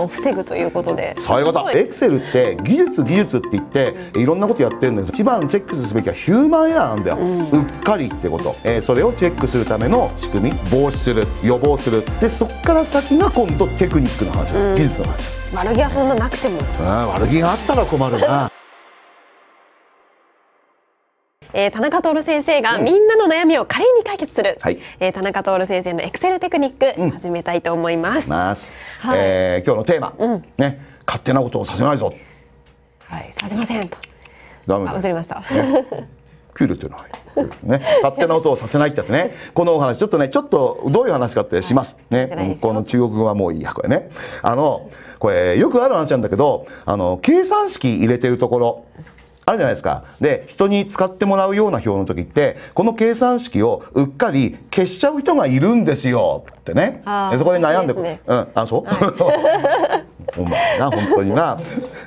を防ぐということでそういうことエクセルって技術技術って言っていろんなことやってるんです一番チェックすべきはヒューマンエラーなんだよ、うん、うっかりってこと、えー、それをチェックするための仕組み防止する予防するでそこから先が今度テクニックの話、うん、技術の話悪気はそんななくても、うん、悪気があったら困るなえー、田中徹先生がみんなの悩みを華麗に解決する、うん、えー、田中徹先生のエクセルテクニック始めたいと思います。うん、はいえー、今日のテーマ、うん、ね勝手なことをさせないぞ。はいさせませんと。ダメだ。忘れました。ね給料っていうのは、ね、勝手な音をさせないってやつね。このお話、ちょっとね、ちょっとどういう話かってします。ね、向こうの中国語はもういいや、これね。あの、これ、よくある話なんだけど、あの、計算式入れてるところ。あるじゃないですか。で、人に使ってもらうような表の時って、この計算式をうっかり消しちゃう人がいるんですよってね。そこで悩んで、でね、うん、あ、そう、はい お前な本当にな、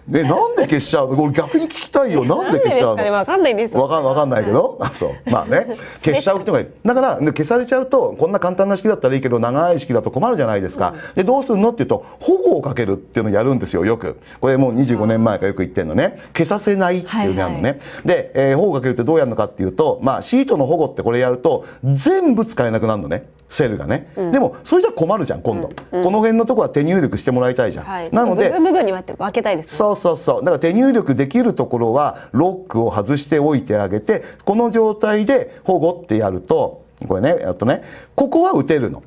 ね、なんで消しちゃう逆に聞きたいよなんで消しちゃうのわかんないですわかかんないけどあそうまあね消しちゃう人がだから消されちゃうとこんな簡単な式だったらいいけど長い式だと困るじゃないですか、うん、でどうするのっていうと保護をかけるっていうのをやるんですよよくこれもう25年前からよく言ってんのね消させないっていうのやるのね、はいはい、で、えー、保護をかけるってどうやるのかっていうとまあシートの保護ってこれやると全部使えなくなるのねセルがね、うん、でもそれじゃ困るじゃん今度、うん、この辺のとこは手入力してもらいたいじゃん、はいなので部分に分けたいです、ね、そうそうそう。だから手入力できるところはロックを外しておいてあげて、この状態で保護ってやると、これね、っとね、ここは打てるの。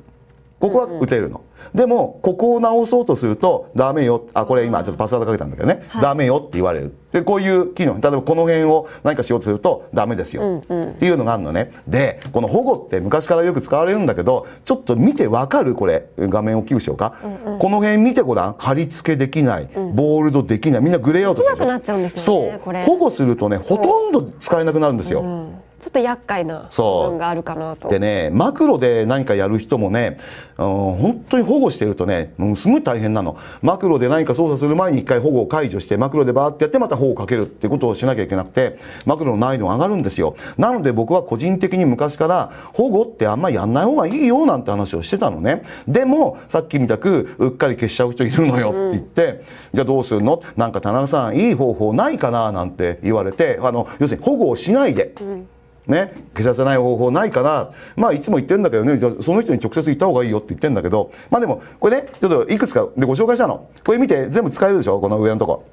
ここは打てるの、うん、でもここを直そうとするとダメよあこれ今ちょっとパスワードかけたんだけどね、はい、ダメよって言われるでこういう機能例えばこの辺を何かしようとするとダメですよ、うんうん、っていうのがあるのねでこの保護って昔からよく使われるんだけどちょっと見てわかるこれ画面大きくしようか、うんうん、この辺見てごらん貼り付けできない、ボールドできないみんなグレーアウトするできなくなっちゃうんですよねそう保護するとねほとんど使えなくなるんですよ、うんちょっと厄介な部分があるかなとでねマクロで何かやる人もね、うん、本当に保護してるとねもうすごい大変なのマクロで何か操作する前に一回保護を解除してマクロでバーってやってまた保護をかけるっていうことをしなきゃいけなくてマクロの難易度が上がるんですよなので僕は個人的に昔から保護ってあんまやんない方がいいよなんて話をしてたのねでもさっきみたくうっかり消しちゃう人いるのよって言って、うん、じゃあどうするのなんか田中さんいい方法ないかななんて言われてあの要するに保護をしないで。うんね、消させない方法ないかな。まあ、いつも言ってんだけどね、じゃその人に直接言った方がいいよって言ってんだけど、まあでも、これね、ちょっといくつかでご紹介したの。これ見て全部使えるでしょこの上のとこ。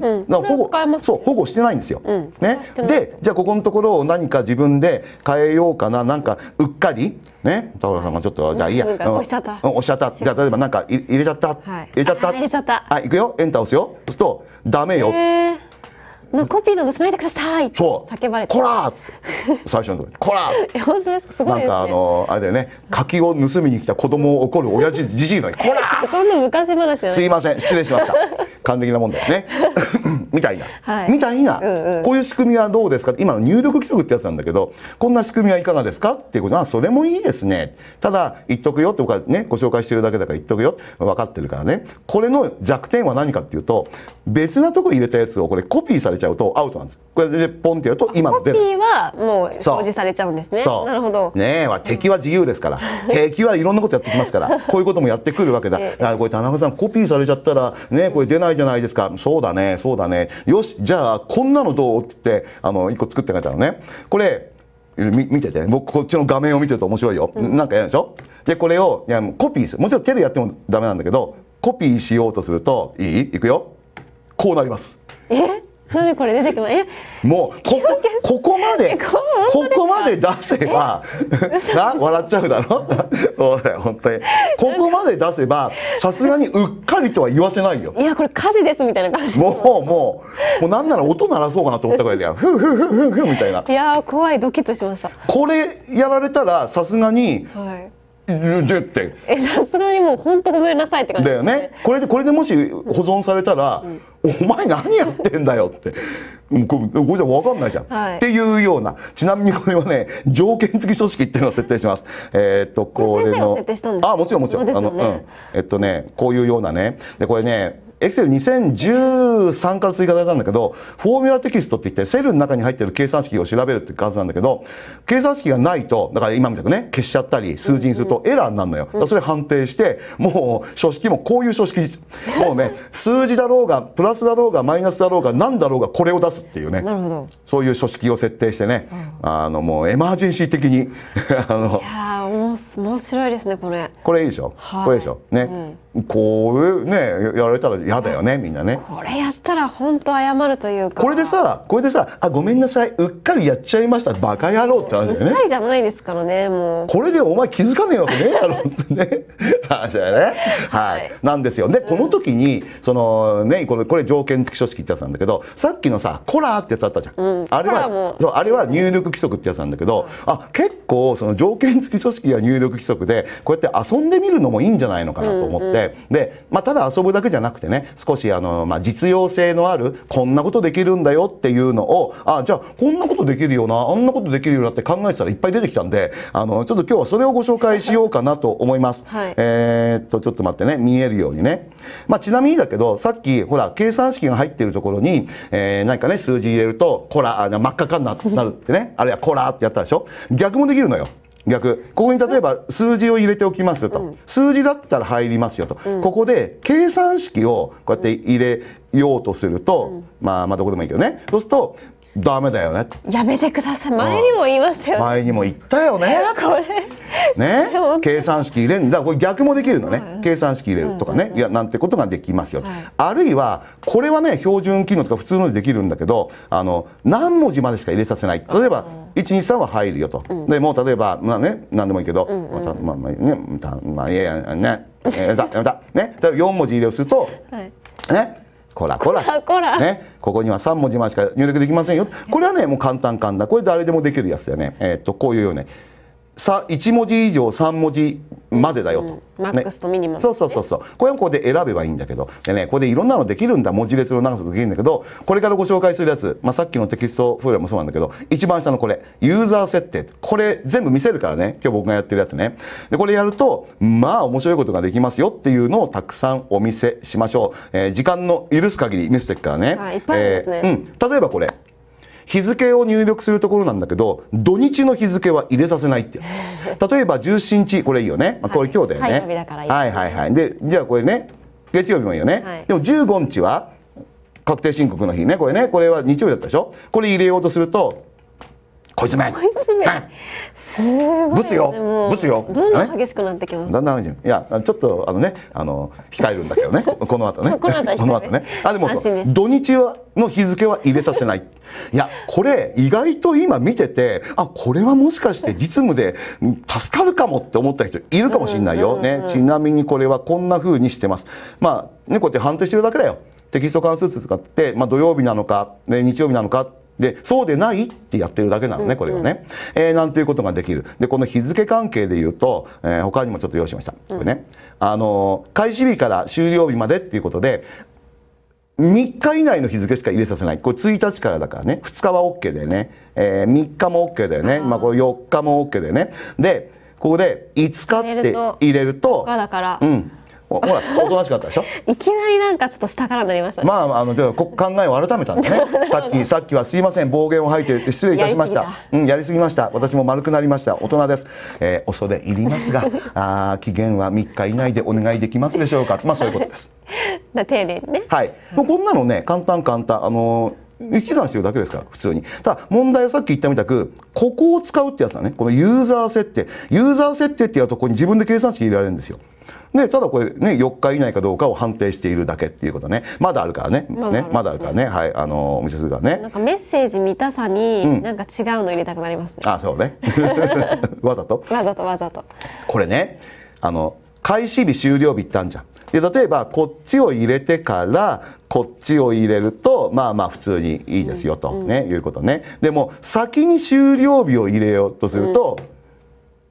うん、保護、そう保護してないんですよ。うん、ね、でじゃあここのところを何か自分で変えようかななんかうっかりね田村さんがちょっとじゃあいいや押しちゃった、押しちゃったじゃあ例えばなんか入れちゃった、はい、入れちゃった入れちゃったあいくよエンター押すよ押すとダメよ。えーのコピーなどしないでくださいそう叫ばれてこら最初のところこら本当ですかすごい、ね、なんかあのあれだよね柿を盗みに来た子供を怒る親父じじいのにこらそんな昔話すいません失礼しました完璧 なもんだよね みたいな、はい、みたいな、うんうん、こういう仕組みはどうですか今の入力規則ってやつなんだけどこんな仕組みはいかがですかっていうことはそれもいいですねただ言っとくよって僕はねご紹介してるだけだから言っとくよ分かってるからねこれの弱点は何かっていうと別なとこ入れたやつをこれコピーされちゃうとアウトなんですこれでポンってやると今の出るコピーはもう表示されちゃうんですねなるほどねえ敵は自由ですから 敵はいろんなことやってきますからこういうこともやってくるわけだ、ええ、これ田中さんコピーされちゃったらねこれ出ないじゃないですかそうだねそうだねよしじゃあこんなのどうって言ってあの1個作って書いたのねこれ見見てて、僕こっちの画面を見てると面白いよ、うん、なんか嫌でしょでこれをいやコピーするもちろん手でやってもダメなんだけどコピーしようとするといいいくよこうなりますえなんでこれ出てきまえもうここここまでここまで出せばな笑っちゃうだろそうだよ本当にここまで出せばさすがにうっかりとは言わせないよいやこれ火事ですみたいな感じもうもうもうなんなら音鳴らそうかなと思ったぐらいでよふふふふふみたいないや怖いドキッとしましたこれやられたらさすがに、はい10点えさすがにもう本当ごめんなさいって感じだよねこれでこれでもし保存されたら、うん、お前何やってんだよってこれじゃ分かんないじゃん、はい、っていうようなちなみにこれはね条件付き組織っていうのを設定しますえー、っとこれのあもちろんもちろん、ね、あの、うん、えっとねこういうようなねでこれねエクセル2013から追加されたんだけど、フォーミュラテキストって言って、セルの中に入ってる計算式を調べるって感じなんだけど、計算式がないと、だから今みたにね、消しちゃったり、数字にするとエラーになるのよ。それ判定して、もう、書式もこういう書式です。もうね、数字だろうが、プラスだろうが、マイナスだろうが、何だろうが、これを出すっていうね。なるほど。そういう書式を設定してね、あの、もうエマージェンシー的に あの。いやー、面白いですね、これ。これいいでしょ、はい、これでしょね、うこうねやられたら嫌だよねみんなねこれやったら本当謝るというかこれでさこれでさあごめんなさいうっかりやっちゃいましたバカ野郎って話だよねうっかりじゃないですからねもうこれでお前気づかねえわけねえだろってね話だよねはい、はい、なんですよでこの時にそのねこれこれ条件付き書式ってやつなんだけどさっきのさコラーってやつあったじゃん、うん、あれはそうあれは入力規則ってやつなんだけど、うん、あ結構その条件付き書式や入力規則でこうやって遊んでみるのもいいんじゃないのかなと思って、うんうんで、まあ、ただ遊ぶだけじゃなくてね、少しあの、まあ、実用性のある、こんなことできるんだよっていうのを、あ、じゃあ、こんなことできるよな、あんなことできるよなって考えてたらいっぱい出てきたんで、あの、ちょっと今日はそれをご紹介しようかなと思います。はい、えー、っと、ちょっと待ってね、見えるようにね。まあ、ちなみにだけど、さっき、ほら、計算式が入ってるところに、えー、何かね、数字入れると、コラ、真っ赤かになるってね、あるいはコラってやったでしょ逆もできるのよ。逆ここに例えば数字を入れておきますと、うん、数字だったら入りますよと、うん、ここで計算式をこうやって入れようとすると、うん、まあまあどこでもいいけどねそうするとダメだよねやめてください前にも言いましたよ、ね、前にも言ったよねこれね計算式入れるんだこれ逆もできるのね、計算式入れるとかね、うんいやなんてことができますよ、あるいはこれはね標準機能とか普通のでできるんだけどあの何文字までしか入れさせない例えば一二三は入るよと、うん、でもう例えばまあね何でもいいけど、うんうん、またまあまあねまたまあい やねやだやだねだ四文字入れをすると、はい、ねこらこらこらね、ここには三文字までしか入力できませんよこれはねもう簡単簡単これ誰でもできるやつだよねえー、っとこういうよね1文字以上3文字までだよと、うんマックスとミニマム、ね、そうそうそうそうこれもこれで選べばいいんだけどでねこれでいろんなのできるんだ文字列の長さできるんだけどこれからご紹介するやつ、まあ、さっきのテキストフォーラもそうなんだけど一番下のこれユーザー設定これ全部見せるからね今日僕がやってるやつねでこれやるとまあ面白いことができますよっていうのをたくさんお見せしましょう、えー、時間の許す限り見せていくからね、はい、いっぱいあるんですね、えー、うん、例えばこれ日付を入力するところなんだけど土日の日付は入れさせないって例えば17日これいいよね、まあ、これ今日だよね、はい、はいはいはいでじゃあこれね月曜日もいいよね、はい、でも15日は確定申告の日ねこれねこれは日曜日だったでしょこれ入れようとするとこいつめ。こいつめ。すごい。ぶつよ。ぶつよ。どんどん激しくなってきます。だんだんいやちょっとあのねあの控えるんだけどね この後ね。この後ね。あでも土日はの日付は入れさせない。いやこれ意外と今見ててあこれはもしかして実務で助かるかもって思った人いるかもしれないよ、ね。ちなみにこれはこんな風にしてます。まあねこうやって判定してるだけだよ。テキスト関数数使って、まあ、土曜日なのか、ね、日曜日なのかで、そうでないってやってるだけなのね、これはね。うん、えー、なんていうことができる。で、この日付関係で言うと、えー、他にもちょっと用意しました。これね。あのー、開始日から終了日までっていうことで、3日以内の日付しか入れさせない。これ1日からだからね。2日は OK でね。えー、3日も OK でよね。まあこれ4日も OK でね。で、ここで5日って入れると、うん。ほらおとなしかったでしょいきなりなんかちょっと下からなりました、ね、まああのじゃあ考えを改めたんですね さっきさっきはすいません暴言を吐いて言って失礼いたしましたうんやりすぎました私も丸くなりました大人です、えー、恐れ入りますが あ期限は3日以内でお願いできますでしょうかまあそういうことですだ 丁寧にねはい、うん、こんなのね簡単簡単あのー引き算してるだけですから、普通に。ただ、問題はさっき言ったみたく、ここを使うってやつだね。このユーザー設定。ユーザー設定ってやるとここに自分で計算式入れられるんですよ。で、ただこれね、4日以内かどうかを判定しているだけっていうことね。まだあるからね。まだ、ねまだあるからね。はい。あの、お店するからね。なんかメッセージ見たさに、うん、なんか違うの入れたくなりますね。あ、そうね。わざとわざとわざと。これね、あの、開始日終了日ってあるじゃん。で例えばこっちを入れてからこっちを入れるとまあまあ普通にいいですよとね、うん、いうことねでも先に終了日を入れようとすると、うん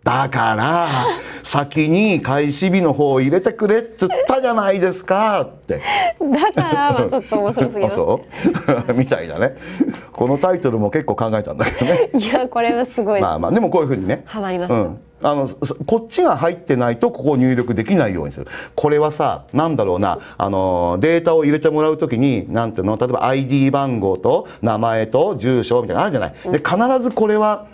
だから先に開始日の方を入れてくれっつったじゃないですかってだからまあちょっと面白すぎまそう みたいなねこのタイトルも結構考えたんだけどねいやこれはすごいまあまあでもこういうふうにねハマります、うん、あのこっちが入ってないとここを入力できないようにするこれはさなんだろうなあのデータを入れてもらう時になんていうの例えば ID 番号と名前と住所みたいなのあるじゃない、で必ずこれは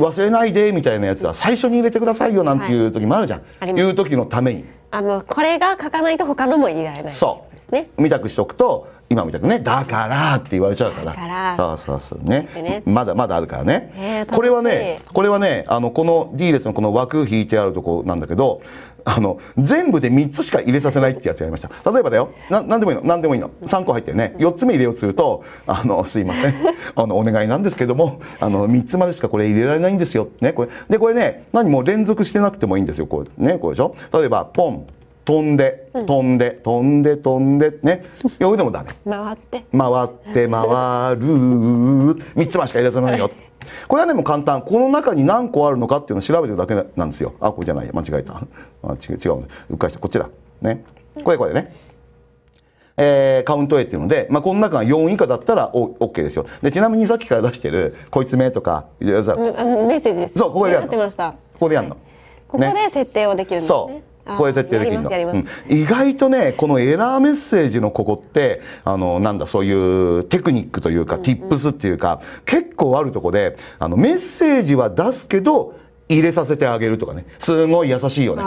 忘れないでみたいなやつは最初に入れてくださいよなんていう時もあるじゃん、はい、いう時のためにあのこれが書かないと他のも入れられないそうですね見たくしておくと今みたくねだからって言われちゃうからからそうそうそうね、ね、まだまだあるからね、えー、これはねこれはねあのこの D 列のこの枠引いてあるとこなんだけどあの全部で3つしか入れさせないってやつやりました例えばだよな何でもいいの何でもいいの3個入ってるね4つ目入れようとするとあのすいません あのお願いなんですけどもあの3つまでしかこれ入れられないんですよ、ね、これでこれね何も連続してなくてもいいんですよこうねこうでしょ例えばポン飛んで、飛んで、飛んで、飛んで、ね。よくでもダメ。回って。回って、回る。三つましか入れさないよ。これはね、もう簡単。この中に何個あるのかっていうのを調べてるだけなんですよ。あ、これじゃない。間違えた。あ違う、違う。うっかりした。こっちだ。ね。これ、これね。えー、カウント A っていうので、まあ、この中が4以下だったら OK ですよでちなみにさっきから出してる「こいつ名とかメッセージですそうここでやるのここでやるの、はい、ここで設定をできるんです、ね、そうこうやっててできるの、うん、意外とねこのエラーメッセージのここってあのなんだそういうテクニックというか、うんうん、ティップスっていうか結構あるとこであのメッセージは出すけど入れさせてあげるとかねすごい優しいよね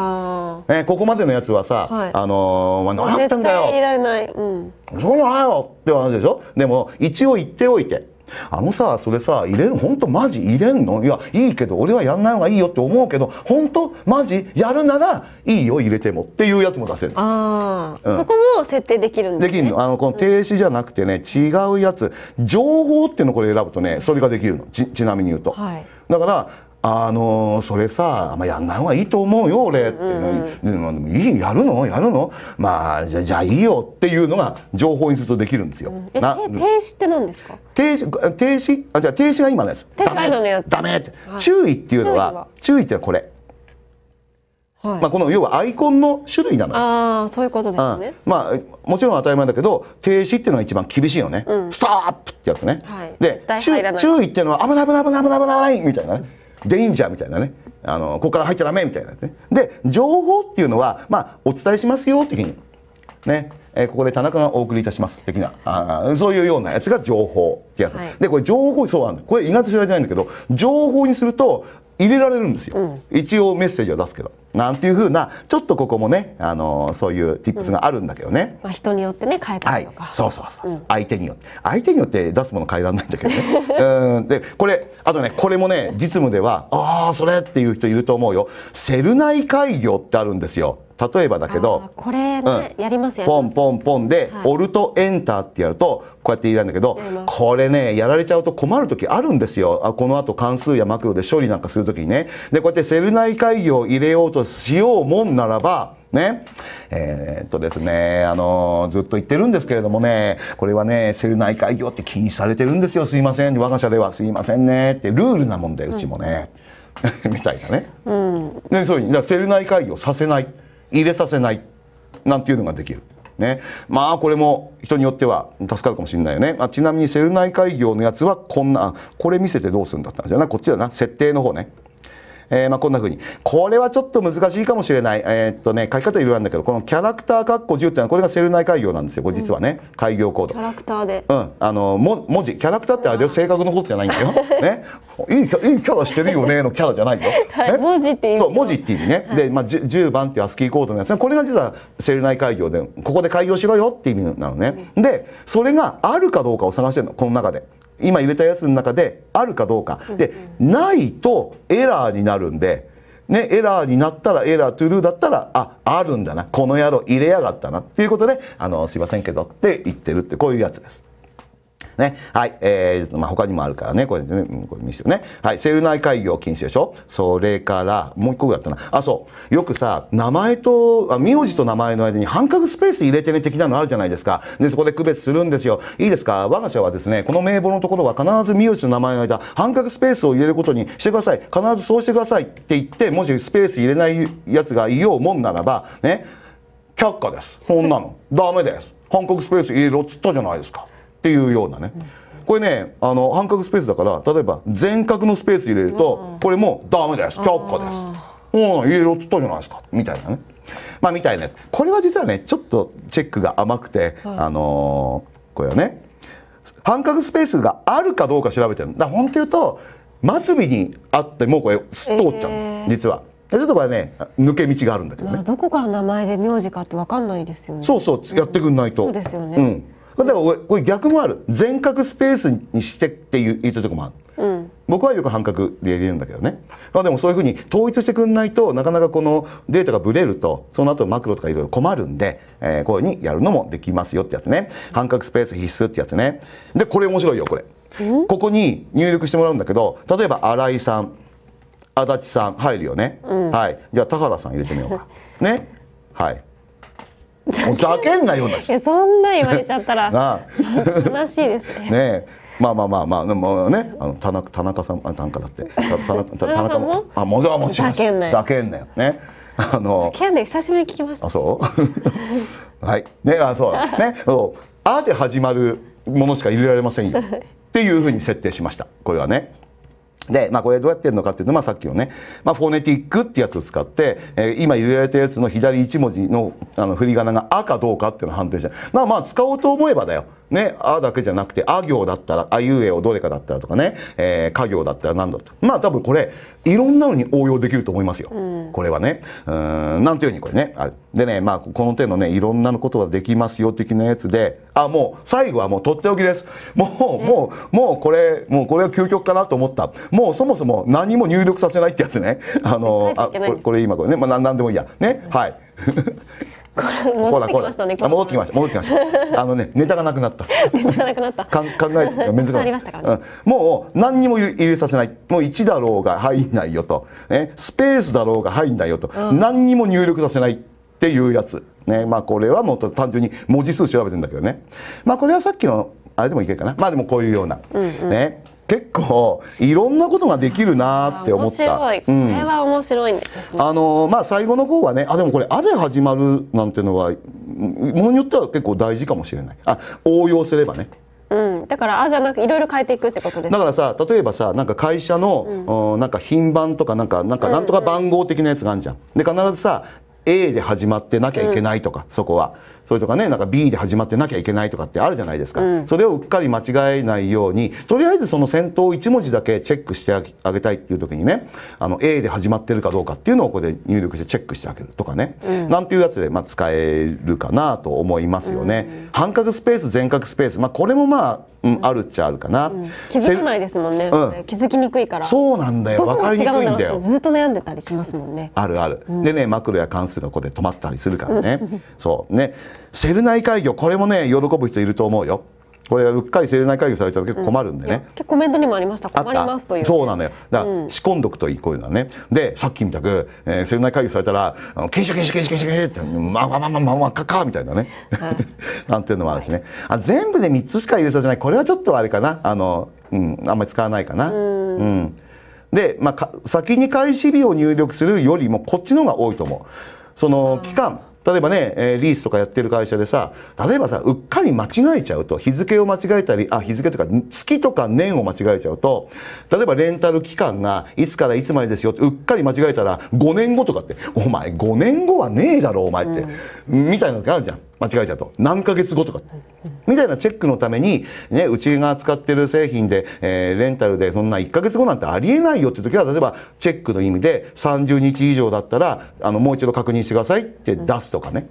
ねここまでのやつはさ「はい、あのー、何やったんだよ」絶対入れられない、うん、そうなのよって話でしょでも一応言っておいてあのさ、それさ、入れる本当マジ入れんのいや、いいけど、俺はやんない方がいいよって思うけど、本当マジやるならいいよ、入れてもっていうやつも出せる。ああ、うん、そこも設定できるんです、ね、できるの。あの、この停止じゃなくてね、違うやつ、情報っていうのこれ選ぶとね、それができるの。ち、ちなみに言うと。はい、だから、あのそれさ、まあ、やんない方がいいと思うよ俺」って、うんうん、いいやるのやるのまあじゃじゃあいいよっていうのが情報にするとできるんですよ。うん、停止って何ですか停止停止あじゃあ停止が今のやつダメダメって、注意っていうのは注意っていうのはこれ。はい、まあ、この要はアイコンの種類なのああそういうことですね、まあもちろん当たり前だけど停止っていうのが一番厳しいよね、うん、ストップってやつね、はい、で注意っていうのは危ない危ない危ない危ない危ないみたいなねデインジャーみたいなねあのここから入っちゃダメみたいなねで情報っていうのは、まあ、お伝えしますよ的にねえー、ここで田中がお送りいたします的なあそういうようなやつが情報ってやつ、はい、でこれ情報そうなんだこれ意外と知られてないんだけど情報にすると入れられるんですよ、うん、一応メッセージは出すけどなんていうふうなちょっとここもね、あのそういう tips があるんだけどね、うん、まあ、人によってね変えたりとか、はい、そうそうそう、うん、相手によって相手によって出すもの変えられないんだけどね うんでこれあとねこれもね実務ではああそれっていう人いると思うよセル内開業ってあるんですよ例えばだけどこれ、ねうん、やりますポンポンポンで、はい、オルトエンターってやるとこうやってやるんだけどこれねやられちゃうと困る時あるんですよあこのあと関数やマクロで処理なんかする時にねでこうやってセル内会議を入れようとしようもんならばね。えー、っとですね、あのー、ずっと言ってるんですけれどもね、これはね、セル内会業って禁止されてるんですよ、すいません。我が社ではすいませんね。って、ルールなもんで、うちもね。うん、みたいなね。うん。ね、そういう、セル内会議をさせない。入れさせないなんていうのができる。ね、まあこれも人によっては助かるかもしれないよねあちなみにセル内開業のやつはこんなこれ見せてどうするんだったんじゃなこっちだな設定の方ねえー、まあこんな風に。これはちょっと難しいかもしれない。えー、っとね、書き方いろいろあるんだけど、このキャラクター括弧10ってのはこれがセル内開業なんですよ、実はね。うん、開業コード。キャラクターで。うん。あの、も文字。キャラクターってあれよ、性格のことじゃないんだよ。ね。いいキャいいキャラしてるよねのキャラじゃないよ。はいね、文字っていう。そう、文字っていう意味ね。はい、で、まあ 10, 番っていうアスキーコードのやつこれが実はセル内開業で、ここで開業しろよっていう意味なのね。うん、で、それがあるかどうかを探してるの、この中で。今入れたやつの中であるかどうかでないとエラーになるんで。ね、エラーになったらエラートゥルーだったらああるんだなこの野郎入れやがったなっていうことであのすいませんけどって言ってるってこういうやつです。ね。はい。えー、まあ、他にもあるからね。これね、これ見せてね。はい。セール内会議を禁止でしょそれから、もう一個ぐらいったな。あ、そう。よくさ、名前と、あ名字と名前の間に半角スペース入れてね的なのあるじゃないですか。で、そこで区別するんですよ。いいですか我が社はですね、この名簿のところは必ず名字と名前の間、半角スペースを入れることにしてください。必ずそうしてくださいって言って、もしスペース入れないやつがいようもんならば、ね、却下です。こんなの。ダメです。半角スペース入れろっつったじゃないですか。っていうようなね、これねあの半角スペースだから例えば全角のスペース入れると、これもうダメです却下です。うん、入れろっつったじゃないですかみたいなねまあみたいなやつこれは実はねちょっとチェックが甘くて、はい、あのー、これはね半角スペースがあるかどうか調べてるだから本当言うと末尾にあってもうこれすっと通っちゃう、えー、実は。ちょっとこれね抜け道があるんだけどね、まあ、どこから名前で名字かって分かんないですよねそうそうやってくんないと、うん、そうですよね、うんだかこれ逆もある全角スペースにしてって言うとこもある、うん、僕はよく半角で入れるんだけどねあでもそういうふうに統一してくんないとなかなかこのデータがブレるとその後マクロとかいろいろ困るんで、えー、こういうふうにやるのもできますよってやつね半角スペース必須ってやつねでこれ面白いよこれ、うん、ここに入力してもらうんだけど例えば新井さん足立さん入るよね、うん、はいじゃあ田原さん入れてみようか ねはいざけんなようなそんな言われちゃったら。なあ。悲しいですね。ねまあまあまあまあ、でもね、あの田中、田中さん、あ、田中だって。田中、田中も。あ、もぞ、もちろん。ざけんなよ。ざけんなよ。ね。あの。けんな久しぶりに聞きました。あ、そう。はい。ね、あ、そう。ね、そう。あで始まるものしか入れられませんよ。っていうふうに設定しました。これはね。で、まあこれどうやってるのかっていうと、まあさっきのね、まあフォネティックってやつを使って、えー、今入れられたやつの左一文字のあの振り仮名が赤どうかっていうのを判定して、まあまあ使おうと思えばだよ。ね、あだけじゃなくて、あ行だったら、あいうえをどれかだったらとかね、えー、か行だったら何だと。まあ多分これ、いろんなのに応用できると思いますよ。うん、これはね。うん、なんていうふうにこれね。あでね、まあこの手のね、いろんなことができますよ的なやつで、あ、もう最後はもうとっておきです。もう、もう、もうこれ、もうこれは究極かなと思った。もうそもそも何も入力させないってやつね。あの、あこれこれ今これね、まあ何でもいいや。ね、はい。これ戻ってきましたね。戻ってきました。戻ってきました。あのねネタがなくなった。ネタがなくなった。考えめ んどくさい。もう何にも入れさせない。もう一だろうが入んないよと。ねスペースだろうが入んないよと。何にも入力させないっていうやつ。ねまあこれはもっと単純に文字数調べてんだけどね。まあこれはさっきのあれでもいけるかな。まあでもこういうような、ね。結構いろんなことができるなって思った。面白い。これは面白いんですね。あのまあ最後の方はね、あでもこれあで始まるなんていうのはものによっては結構大事かもしれない。あ応用すればね。うん、だからあじゃなくいろいろ変えていくってことですだからさ例えばさなんか会社の、うん、なんか品番とかなんかなんかなんとか番号的なやつがあるじゃん。で必ずさ A で始まってなきゃいけないとか、うん、そこは。それとかね、なんか B で始まってなきゃいけないとかってあるじゃないですか。うん、それをうっかり間違えないように、とりあえずその先頭1文字だけチェックしてあげたいっていう時にね、あの A で始まってるかどうかっていうのをここで入力してチェックしてあげるとかね、うん、なんていうやつでまあ使えるかなと思いますよね。うん、半角スペース、全角スペース、まあこれもまあ、うん、あるっちゃあるかな、気づかないですもんね、気づきにくいからそうなんだよ分かりにくいんだよずっと悩んでたりしますもんねあるある、でねマクロや関数がここで止まったりするからね そうねセル内開業これもね喜ぶ人いると思うよこれうっかりセル内開業されちゃうと結構困るんでね、うん、コメントにもありました困りますという、ね、そうなのよだから仕込んどくといいこういうのはねでさっきみたく、えー、セル内開業されたら「ケシャケシャケシャケシャケシって「まあまあまあまあままかか」みたいなね、はい、なんていうのもあるしね、はい、あ全部で3つしか入れさせないこれはちょっとあれかなあの、うん、あんまり使わないかなうんで、まあ、か先に開始日を入力するよりもこっちの方が多いと思うその期間例えばね、えー、リースとかやってる会社でさ、例えばさ、うっかり間違えちゃうと、日付を間違えたり、あ、日付とか、月とか年を間違えちゃうと、例えばレンタル期間がいつからいつまでですよって、うっかり間違えたら、5年後とかって、お前5年後はねえだろ、お前って、うん、みたいなのがあるじゃん。間違えちゃうと何ヶ月後とかみたいなチェックのためにねうちが使ってる製品で、えレンタルでそんな1ヶ月後なんてありえないよって時は例えばチェックの意味で30日以上だったらあのもう一度確認してくださいって出すとかね、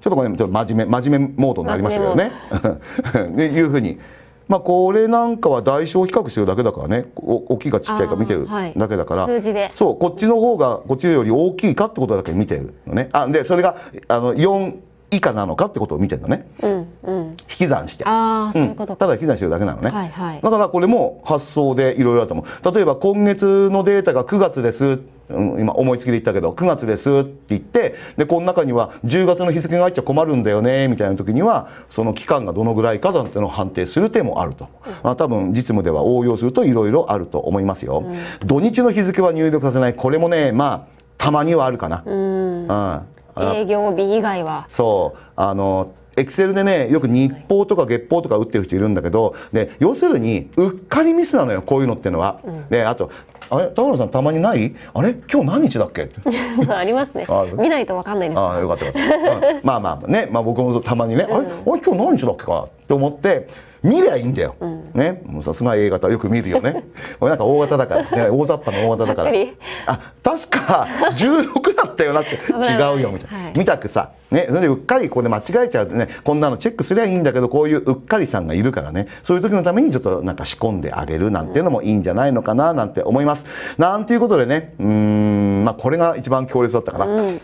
ちょっとこれ、ちょっと真面目真面目モードになりましたけどね。で いうふうにまあ、これなんかは代償比較してるだけだからね大きいかちっちゃいか見てるだけだから、はい、そうこっちの方がこっちより大きいかってことだけ見てるのねあでそれがあの4以下なのかってことを見てるのね、うんうん、引き算してうん、ただ引き算してるだけなのね、はいはい、だからこれも発想でいろいろだと思う例えば今月のデータが9月です今思いつきで言ったけど9月ですって言ってでこの中には10月の日付が入っちゃ困るんだよねみたいな時にはその期間がどのぐらいかだってのを判定する手もあると、うん、まあ、多分実務では応用するといろいろあると思いますよ、うん、土日の日付は入力させないこれもねまあたまにはあるかな、うん営業日以外はそうあのエクセルでねよく日報とか月報とか打ってる人いるんだけどで要するにうっかりミスなのよこういうのってのは。うん、であとあれ田村さんたまにないあれ今日何日だっけ ありますね見ないと分かんないですあよかったよかった、うん、まあまあね、まあ、僕もたまにね、うん、あれあれ今日何日だっけかなって思って。見りゃいいんだよ、うん、ねもうさすが A 型よく見るよね俺 なんか大型だから、ね、大雑把な大型だから あ確か16だったよなって 違うよみたいな、はい、見たくさねそれでうっかりここで間違えちゃうとねこんなのチェックすりゃいいんだけどこういううっかりさんがいるからねそういう時のためにちょっとなんか仕込んであげるなんていうのもいいんじゃないのかななんて思います、うん、なんていうことでねうんまあこれが一番強烈だったかな、うん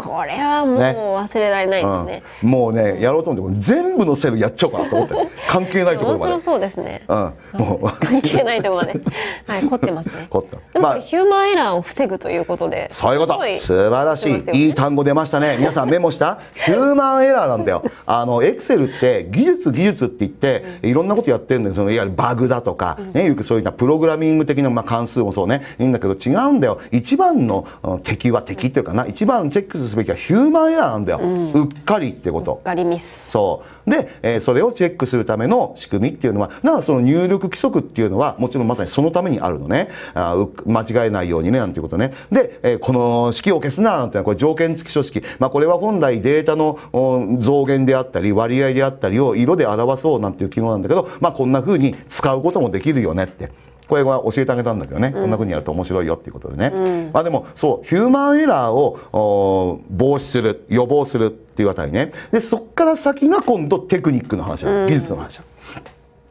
これはもう忘れられないですね、うん、もうねやろうと思って全部のセルやっちゃおうかなと思って 関係ないところまで面白そうですね、うん、もう関係ないところまで はい凝ってますね凝ったでも、まあ、ヒューマンエラーを防ぐということでそういうこと素晴らしい、ね、いい単語出ましたね皆さんメモしたヒューマンエラーなんだよ あのエクセルって技術技術って言って、うん、いろんなことやってるんですよいわゆるバグだとか、ね、よくそういったプログラミング的な、まあ、関数もそうねいいんだけど違うんだよ一番の敵は敵というかな一番チェックするすべきはヒューマンエラーなんだよ、うん、うっかりってことうっかりミスそうで、えー、それをチェックするための仕組みっていうのはならその入力規則っていうのはもちろんまさにそのためにあるのねあ間違えないようにねなんていうことねで、えー、この式を消すななんていうこれ条件付き書式、まあ、これは本来データの増減であったり割合であったりを色で表そうなんていう機能なんだけど、まあ、こんなふうに使うこともできるよねって。小英は教えてあげたんだけどね、こんなふうにやると面白いよっていうことでね、まあでもそうヒューマンエラーを防止する予防するっていうあたりねでそっから先が今度テクニックの話技術の話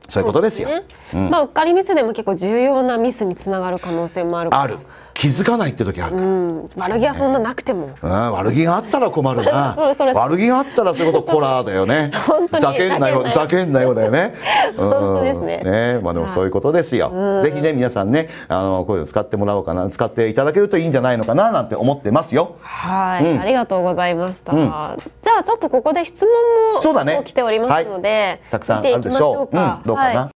そういうことですよ。すねうん、まあうっかりミスでも結構重要なミスにつながる可能性もあるある。気づかないって時あるから、うん、悪気はそんななくても、ね、うん、悪気があったら困るな 悪気があったらそれこそコラーだよね ざけんなよ ざけんなよだよね本当ですねうん、ねまあでもそういうことですよ、ぜひね皆さんねあのこういうの使ってもらおうかな使っていただけるといいんじゃないのかななんて思ってますよはい、うん、ありがとうございました、じゃあちょっとここで質問もそうだね来ておりますので、はい、たくさんあるでしょううん、どうかな、はい